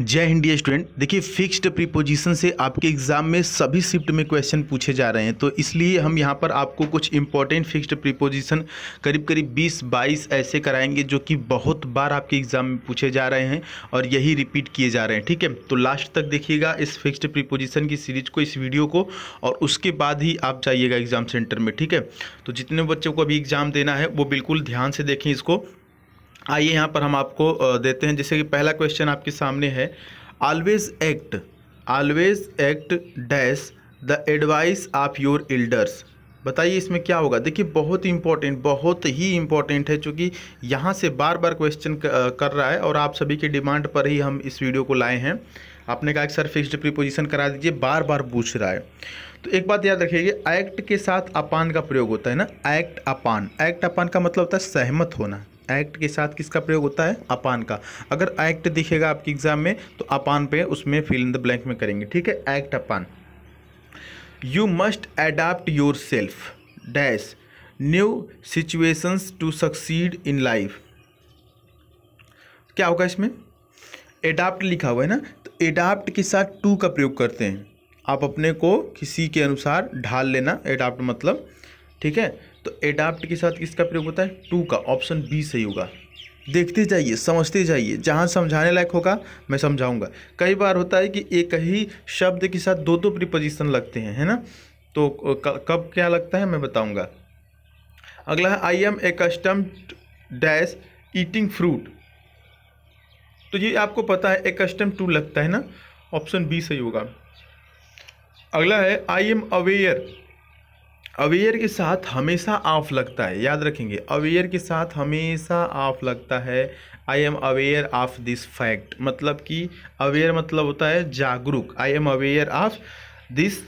जय हिंदी स्टूडेंट देखिए fixed preposition से आपके एग्जाम में सभी शिफ्ट में क्वेश्चन पूछे जा रहे हैं तो इसलिए हम यहाँ पर आपको कुछ इंपॉर्टेंट फिक्स्ड प्रीपोजिशन करीब करीब 20-22 ऐसे कराएंगे जो कि बहुत बार आपके एग्जाम में पूछे जा रहे हैं और यही रिपीट किए जा रहे हैं ठीक है तो लास्ट तक देखिएगा इस फिक्सड प्रीपोजिशन की सीरीज को इस वीडियो को और उसके बाद ही आप जाइएगा एग्जाम सेंटर में ठीक है तो जितने बच्चों को अभी एग्जाम देना है वो बिल्कुल ध्यान से देखें इसको आइए यहाँ पर हम आपको देते हैं जैसे कि पहला क्वेश्चन आपके सामने है always act always act dash the advice of your elders बताइए इसमें क्या होगा देखिए बहुत इम्पॉर्टेंट बहुत ही इम्पॉर्टेंट है चूँकि यहाँ से बार बार क्वेश्चन कर रहा है और आप सभी के डिमांड पर ही हम इस वीडियो को लाए हैं आपने कहा कि सर फिक्स्ड प्रीपोजिशन करा दीजिए बार बार पूछ रहा है तो एक बात याद रखिएगा एक्ट के साथ अपान का प्रयोग होता है ना एक्ट अपान एक्ट अपान का मतलब होता है सहमत होना एक्ट के साथ किसका प्रयोग होता है अपान का अगर एक्ट दिखेगा आपके एग्जाम में तो अपान पे उसमें फिल इन द ब्लैंक में करेंगे ठीक है act upon you must adapt yourself dash new situations to succeed in life क्या होगा इसमें एडाप्ट लिखा हुआ है ना तो एडाप्ट के साथ टू का प्रयोग करते हैं आप अपने को किसी के अनुसार ढाल लेना एडाप्ट मतलब ठीक है तो एडाप्ट के साथ किसका प्रयोग होता है टू का ऑप्शन बी सही होगा देखते जाइए समझते जाइए जहाँ समझाने लायक होगा मैं समझाऊंगा कई बार होता है कि एक ही शब्द के साथ दो दो प्रिपोजिशन लगते हैं है ना तो कब क्या लगता है मैं बताऊंगा अगला है I am accustomed dash eating fruit तो ये आपको पता है ए कस्टम टू लगता है ना ऑप्शन बी सही होगा अगला है आई एम अवेयर अवेयर के साथ हमेशा ऑफ लगता है याद रखेंगे अवेयर के साथ हमेशा ऑफ लगता है I am aware of this fact मतलब कि अवेयर मतलब होता है जागरूक I am aware of this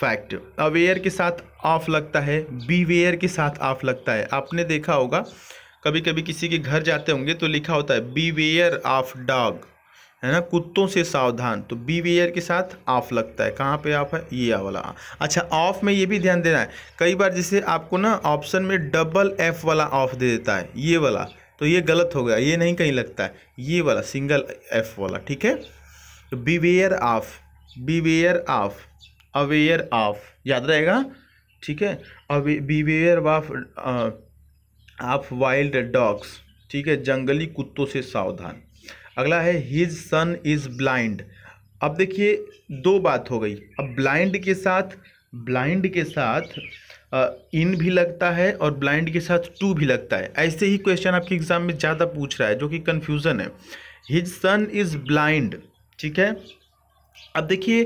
fact aware के साथ ऑफ लगता है बीवेयर के साथ ऑफ लगता है आपने देखा होगा कभी कभी किसी के घर जाते होंगे तो लिखा होता है बीवेयर ऑफ डॉग है ना कुत्तों से सावधान तो बी वेयर के साथ ऑफ लगता है कहाँ पे ऑफ है ये वाला अच्छा ऑफ में ये भी ध्यान देना है कई बार जैसे आपको ना ऑप्शन में डबल एफ वाला ऑफ दे देता है ये वाला तो ये गलत हो गया ये नहीं कहीं लगता है ये वाला सिंगल एफ वाला ठीक है तो beware of beware of aware of याद रहेगा ठीक है away beware of of wild dogs ठीक है जंगली कुत्तों से सावधान अगला है हिज सन इज़ ब्लाइंड अब देखिए दो बात हो गई अब ब्लाइंड के साथ ब्लाइंड के साथ इन भी लगता है और ब्लाइंड के साथ टू भी लगता है ऐसे ही क्वेश्चन आपके एग्ज़ाम में ज़्यादा पूछ रहा है जो कि कन्फ्यूज़न है हिज सन इज़ ब्लाइंड ठीक है अब देखिए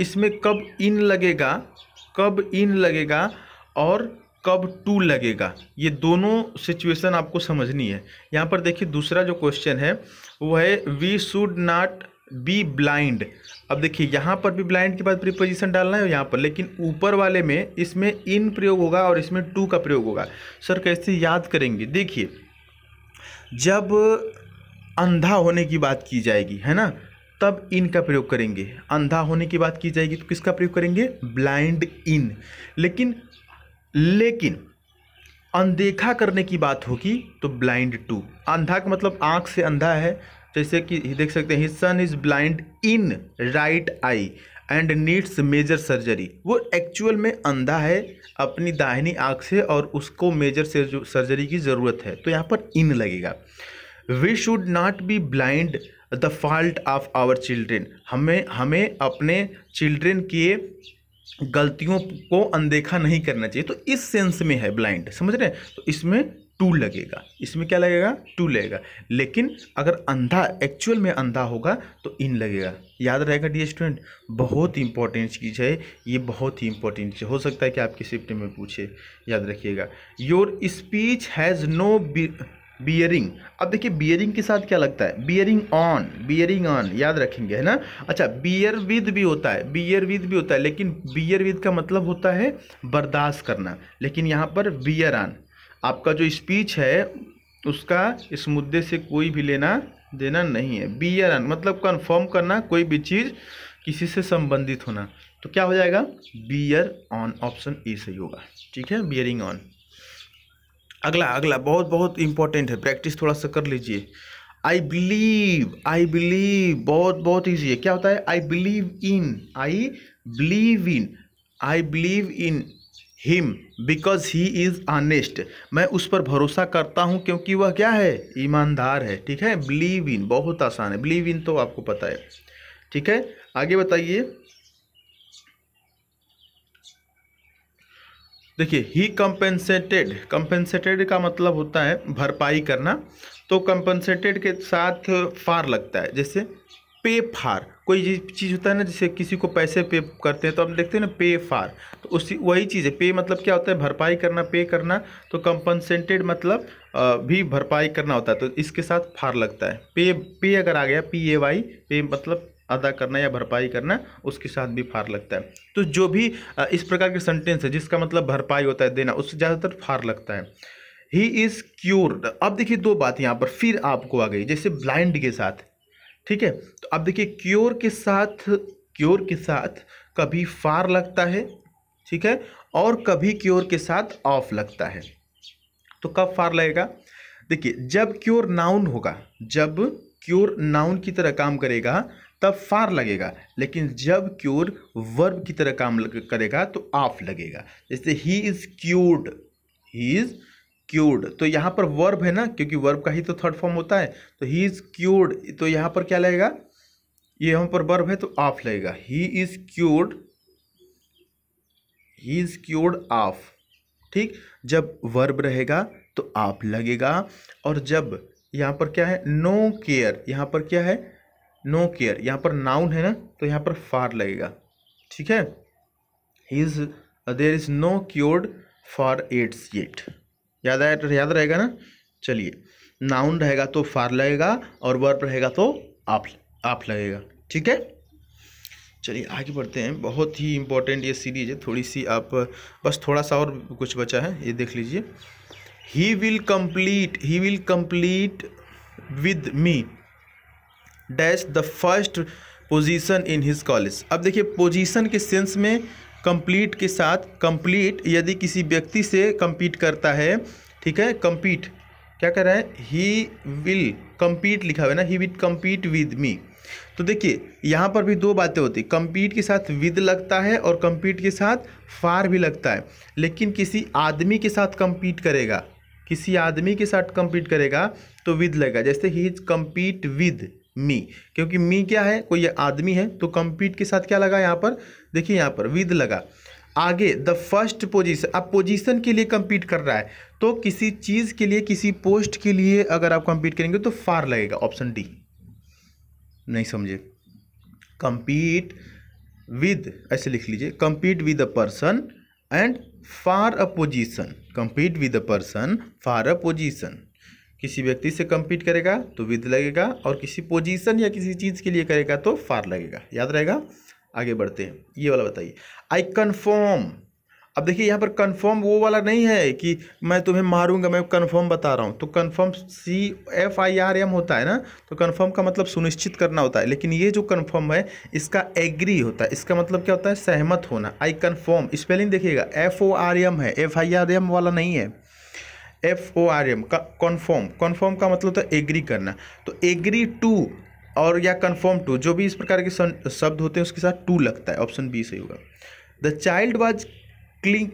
इसमें कब इन लगेगा कब इन लगेगा और कब टू लगेगा ये दोनों सिचुएशन आपको समझनी है यहाँ पर देखिए दूसरा जो क्वेश्चन है वो है we should not be blind अब देखिए यहाँ पर भी ब्लाइंड के बाद प्रीपोजिशन डालना है यहाँ पर लेकिन ऊपर वाले में इसमें इन प्रयोग होगा और इसमें टू का प्रयोग होगा सर कैसे याद करेंगे देखिए जब अंधा होने की बात की जाएगी है ना तब इन का प्रयोग करेंगे अंधा होने की बात की जाएगी तो किसका प्रयोग करेंगे ब्लाइंड इन लेकिन लेकिन अनदेखा करने की बात होगी तो ब्लाइंड टू अंधा का मतलब आँख से अंधा है जैसे कि देख सकते हैं son is blind in right eye and needs major surgery वो एक्चुअल में अंधा है अपनी दाहिनी आँख से और उसको मेजर सर्जरी की ज़रूरत है तो यहाँ पर इन लगेगा we should not be blind the fault of our children हमें हमें अपने चिल्ड्रेन के गलतियों को अनदेखा नहीं करना चाहिए तो इस सेंस में है ब्लाइंड समझ रहे हैं तो इसमें टू लगेगा इसमें क्या लगेगा टू लगेगा लेकिन अगर अंधा एक्चुअल में अंधा होगा तो इन लगेगा याद रहेगा डी स्टूडेंट बहुत ही इंपॉर्टेंट चीज़ है ये बहुत ही इंपॉर्टेंट चीज़ हो सकता है कि आपके शिफ्ट में पूछे याद रखिएगा your speech has no bearing अब देखिए बियरिंग के साथ क्या लगता है बियरिंग ऑन बियरिंग ऑन याद रखेंगे है ना अच्छा बियर विद भी होता है बियर विद भी होता है लेकिन बियर विद का मतलब होता है बर्दाश्त करना लेकिन यहाँ पर बियर ऑन आपका जो स्पीच है उसका इस मुद्दे से कोई भी लेना देना नहीं है बियर ऑन मतलब कन्फर्म करना कोई भी चीज़ किसी से संबंधित होना तो क्या हो जाएगा बियर ऑन ऑप्शन ए सही होगा ठीक है बियरिंग ऑन अगला अगला बहुत बहुत इंपॉर्टेंट है प्रैक्टिस थोड़ा सा कर लीजिए आई बिलीव आई बिलीव बहुत बहुत ईजी है क्या होता है I believe in I believe in I believe in him because he is honest मैं उस पर भरोसा करता हूँ क्योंकि वह क्या है ईमानदार है ठीक है बिलीव इन बहुत आसान है बिलीव इन तो आपको पता है ठीक है आगे बताइए देखिए ही कंपेंसेटेड कंपेंसेटेड का मतलब होता है भरपाई करना तो कंपेंसेटेड के साथ फार लगता है जैसे पे फार कोई चीज़ होता है ना जैसे किसी को पैसे पे करते हैं तो हम देखते हैं ना पे फार तो उसी वही चीज़ है पे मतलब क्या होता है भरपाई करना पे करना तो कंपनसेटेड मतलब भी भरपाई करना होता है तो इसके साथ फार लगता है पे पे अगर आ गया पी ए वाई पे मतलब अदा करना या भरपाई करना उसके साथ भी फार लगता है तो जो भी इस प्रकार के सेंटेंस है जिसका मतलब भरपाई होता है देना उससे ज़्यादातर फार लगता है ही इज़ क्योर अब देखिए दो बात यहाँ पर फिर आपको आ गई जैसे ब्लाइंड के साथ ठीक है तो अब देखिए क्योर के साथ क्योर के साथ कभी फार लगता है ठीक है और कभी क्योर के साथ ऑफ लगता है तो कब फार लगेगा देखिए जब क्योर नाउन होगा जब क्योर नाउन की तरह काम करेगा तब फार लगेगा लेकिन जब क्योर वर्ब की तरह काम करेगा तो ऑफ लगेगा जैसे he is cured he is cured तो यहाँ पर वर्ब है ना क्योंकि वर्ब का ही तो थर्ड फॉर्म होता है तो ही इज़ क्यूर्ड तो यहाँ पर क्या लगेगा ये यहाँ पर वर्ब है तो ऑफ लगेगा he is cured he is cured of ठीक जब वर्ब रहेगा तो आप लगेगा और जब यहाँ पर क्या है नो केयर यहाँ पर क्या है नो केयर यहाँ पर नाउन है ना तो यहाँ पर फार लगेगा ठीक है is there is no cured for AIDS yet याद आया तो याद रहेगा ना चलिए नाउन रहेगा तो फार लगेगा और वर्ब रहेगा तो आप आप लगेगा ठीक है चलिए आगे बढ़ते हैं बहुत ही इंपॉर्टेंट ये सीरीज है थोड़ी सी आप बस थोड़ा सा और कुछ बचा है ये देख लीजिए he will complete he will complete with me dash the first position in his college अब देखिए पोजीशन के सेंस में कंप्लीट के साथ कंप्लीट यदि किसी व्यक्ति से कम्पीट करता है ठीक है कम्पीट क्या कह रहे हैं ही विल कम्पीट लिखा हुआ है ना he will compete with me तो देखिए यहाँ पर भी दो बातें होती हैं कंपीट के साथ विद लगता है और कंपीट के साथ फार भी लगता है लेकिन किसी आदमी के साथ कंपीट करेगा किसी आदमी के साथ कंपीट करेगा तो विद लगेगा जैसे he is compete with me क्योंकि मी क्या है कोई आदमी है तो कंपीट के साथ क्या लगा यहाँ पर देखिए यहाँ पर विद लगा आगे द फर्स्ट पोजिशन आप पोजिशन के लिए कंपीट कर रहा है तो किसी चीज़ के लिए किसी पोस्ट के लिए अगर आप कंपीट करेंगे तो फार लगेगा ऑप्शन डी नहीं समझे कंपीट विद ऐसे लिख लीजिए compete with a person and for a position compete with a person for a position किसी व्यक्ति से कम्पीट करेगा तो विद लगेगा और किसी पोजीशन या किसी चीज़ के लिए करेगा तो फार लगेगा याद रहेगा आगे बढ़ते हैं ये वाला बताइए आई कन्फर्म अब देखिए यहाँ पर कन्फर्म वो वाला नहीं है कि मैं तुम्हें मारूंगा मैं कन्फर्म बता रहा हूँ तो confirm C F I R M होता है ना तो कन्फर्म का मतलब सुनिश्चित करना होता है लेकिन ये जो कन्फर्म है इसका एग्री होता है इसका मतलब क्या होता है सहमत होना आई कन्फर्म स्पेलिंग देखिएगा एफ ओ आर एम है एफ आई आर एम वाला नहीं है एफ ओ आर एम का कन्फर्म कन्फर्म का मतलब था एग्री करना तो एग्री टू और या कन्फर्म टू जो भी इस प्रकार के शब्द होते हैं उसके साथ टू लगता है ऑप्शन बी सही होगा the child was cling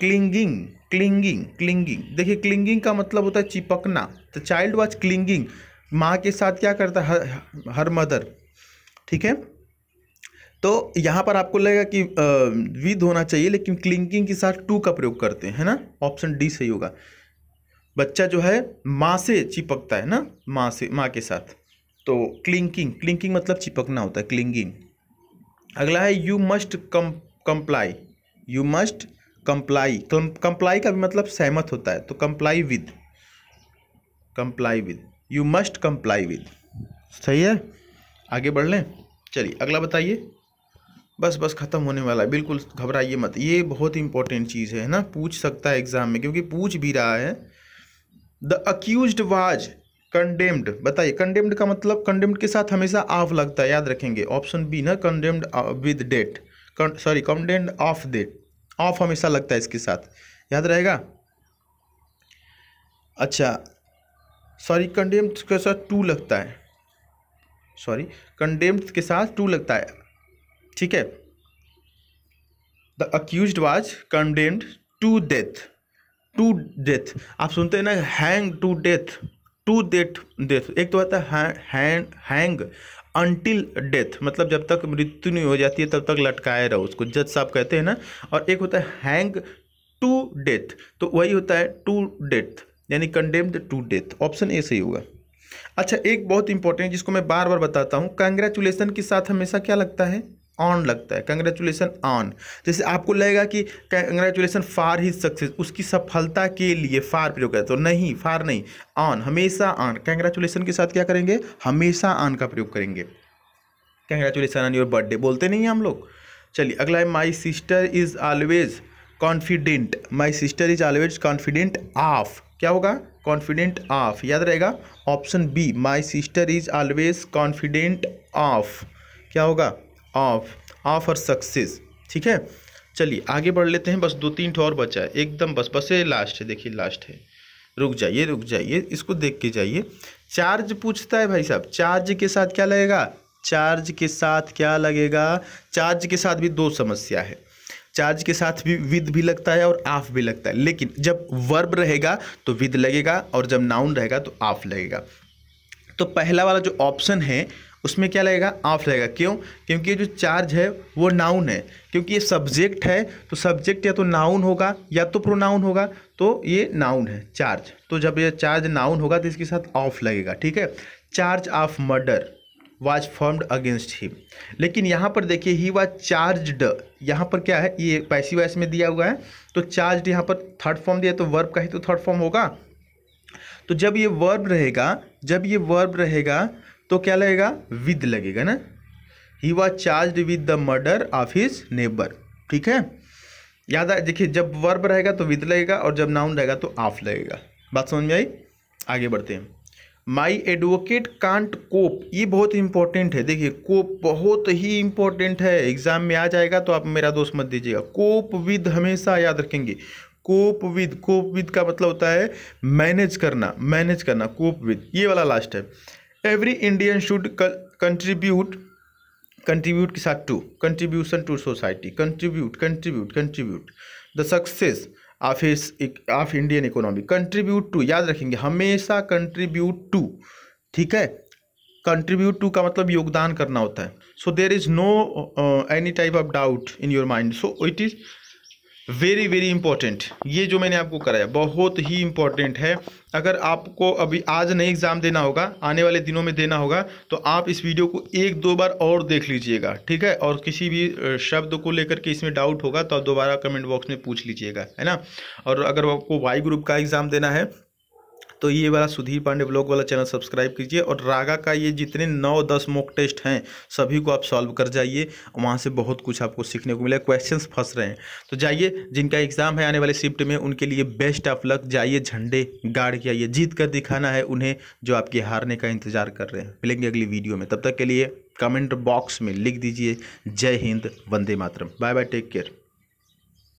clinging clinging clinging देखिए क्लिंगिंग का मतलब होता है चिपकना द चाइल्ड वाज क्लिंगिंग माँ के साथ क्या करता है हर, हर मदर ठीक है तो यहाँ पर आपको लगेगा कि विद होना चाहिए लेकिन क्लिंकिंग के साथ टू का प्रयोग करते हैं ना ऑप्शन डी सही होगा बच्चा जो है माँ से चिपकता है ना माँ से माँ के साथ तो क्लिंकिंग क्लिंकिंग मतलब चिपकना होता है क्लिंकिंग अगला है you must come comply you must comply comply का भी मतलब सहमत होता है तो comply with comply with you must comply with सही है आगे बढ़ लें चलिए अगला बताइए बस बस ख़त्म होने वाला है बिल्कुल घबराइए मत ये बहुत इंपॉर्टेंट चीज़ है ना पूछ सकता है एग्ज़ाम में क्योंकि पूछ भी रहा है द अक्यूज वाज कंडेम्ड बताइए कंडेम्ड का मतलब कंडेम्ड के साथ हमेशा ऑफ लगता है याद रखेंगे ऑप्शन बी ना condemned with death sorry condemned of death of हमेशा लगता है इसके साथ याद रहेगा अच्छा सॉरी कंडेम्ड के साथ टू लगता है सॉरी कंडेम्ड के साथ टू लगता है ठीक है the accused was condemned to death to death आप सुनते हैं ना hang to death to death death एक तो आता है हैंग अनटिल डेथ मतलब जब तक मृत्यु नहीं हो जाती है तब तक लटकाए रहो उसको जज साहब कहते हैं ना और एक होता है हैंग टू डेथ तो वही होता है टू डेथ यानी condemned to death option A सही होगा अच्छा एक बहुत इंपॉर्टेंट जिसको मैं बार बार बताता हूँ कंग्रेचुलेसन के साथ हमेशा क्या लगता है ऑन लगता है कंग्रेचुलेसन ऑन जैसे आपको लगेगा कि कंग्रेचुलेसन फार ही सक्सेस उसकी सफलता के लिए फार प्रयोग करें तो नहीं फार नहीं ऑन हमेशा ऑन कंग्रेचुलेसन के साथ क्या करेंगे हमेशा ऑन का प्रयोग करेंगे कंग्रेचुलेसन ऑन योर बर्थडे बोलते नहीं हम लोग चलिए अगला है my sister is always confident my sister is always confident of क्या होगा कॉन्फिडेंट ऑफ याद रहेगा option B my sister is always confident of क्या होगा ऑफ ऑफ और सक्सेस ठीक है चलिए आगे बढ़ लेते हैं बस दो तीन ठो और बचा है एकदम बस बस ये लास्ट है देखिए लास्ट है रुक जाइए रुक जाइए इसको देख के जाइए चार्ज पूछता है भाई साहब चार्ज के साथ क्या लगेगा चार्ज के साथ क्या लगेगा चार्ज के साथ भी दो समस्या है चार्ज के साथ भी विद भी लगता है और आफ भी लगता है लेकिन जब वर्ब रहेगा तो विद लगेगा और जब नाउन रहेगा तो आफ लगेगा तो पहला वाला जो ऑप्शन है उसमें क्या लगेगा ऑफ लगेगा क्यों क्योंकि ये जो चार्ज है वो नाउन है क्योंकि ये सब्जेक्ट है तो सब्जेक्ट या तो नाउन होगा या तो प्रोनाउन होगा तो ये नाउन है चार्ज तो जब ये चार्ज नाउन होगा तो इसके साथ ऑफ लगेगा ठीक है charge of murder was formed against him लेकिन यहाँ पर देखिए ही वाज चार्ज्ड यहाँ पर क्या है ये पैसिव वैस में दिया हुआ है तो चार्ज यहाँ पर थर्ड फॉर्म दिया तो वर्ब का ही तो थर्ड फॉर्म होगा तो जब ये वर्ब रहेगा जब ये वर्ब रहेगा तो क्या लगेगा विद लगेगा ना he was charge with the murder of his neighbour ठीक है याद आए देखिए जब वर्ब रहेगा तो विद लगेगा और जब नाउन रहेगा तो ऑफ लगेगा बात समझ में आई आगे बढ़ते हैं माई एडवोकेट कांट कोप ये बहुत इंपॉर्टेंट है देखिए कोप बहुत ही इंपॉर्टेंट है एग्जाम में आ जाएगा तो आप मेरा दोस्त मत दीजिएगा कोप विद हमेशा याद रखेंगे कोप विद कोप विद का मतलब होता है मैनेज करना मैनेज करना कोप विद ये वाला लास्ट है every Indian should contribute contribute के साथ to contribution to society contribute contribute contribute the success of is of Indian economy contribute to याद रखेंगे हमेशा कंट्रीब्यूट टू ठीक है कंट्रीब्यूट टू का मतलब योगदान करना होता है so there is no any type of doubt in your mind so it is very very important ये जो मैंने आपको कराया बहुत ही इंपॉर्टेंट है अगर आपको अभी आज नहीं एग्ज़ाम देना होगा आने वाले दिनों में देना होगा तो आप इस वीडियो को एक दो बार और देख लीजिएगा ठीक है और किसी भी शब्द को लेकर के इसमें डाउट होगा तो आप दोबारा कमेंट बॉक्स में पूछ लीजिएगा है ना और अगर आपको वाई ग्रुप का एग्ज़ाम देना है तो ये वाला सुधीर पांडे ब्लॉग वाला चैनल सब्सक्राइब कीजिए और रागा का ये जितने नौ दस मोक टेस्ट हैं सभी को आप सॉल्व कर जाइए वहाँ से बहुत कुछ आपको सीखने को मिलेगा क्वेश्चन फंस रहे हैं तो जाइए जिनका एग्ज़ाम है आने वाले शिफ्ट में उनके लिए बेस्ट ऑफ लक जाइए झंडे गाड़ के आइए जीत कर दिखाना है उन्हें जो आपके हारने का इंतजार कर रहे हैं मिलेंगे अगली वीडियो में तब तक के लिए कमेंट बॉक्स में लिख दीजिए जय Hind Vande Mataram bye bye take care